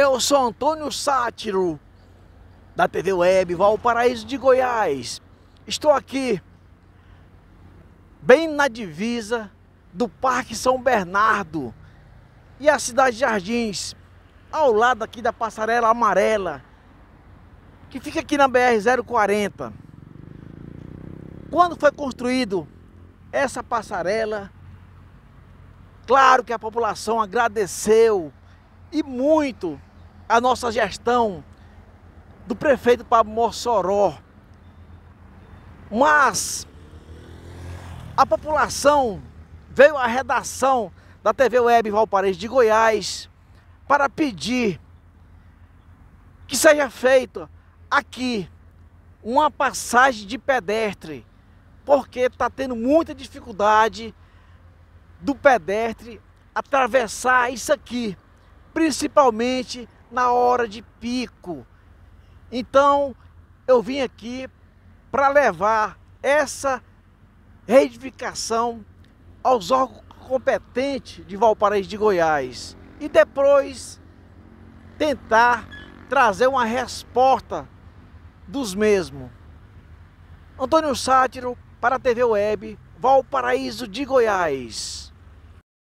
Eu sou Antônio Sátiro, da TV Web Valparaíso de Goiás. Estou aqui, bem na divisa do Parque São Bernardo e a Cidade de Jardins, ao lado aqui da Passarela Amarela, que fica aqui na BR-040. Quando foi construído essa passarela, claro que a população agradeceu e muito a nossa gestão do prefeito Pablo Mossoró. Mas a população veio à redação da TV Web Valparaíso de Goiás para pedir que seja feita aqui uma passagem de pedestre, porque está tendo muita dificuldade do pedestre atravessar isso aqui, principalmente na hora de pico. Então, eu vim aqui para levar essa reivindicação aos órgãos competentes de Valparaíso de Goiás e depois tentar trazer uma resposta dos mesmos. Antônio Sátiro para a TV Web, Valparaíso de Goiás.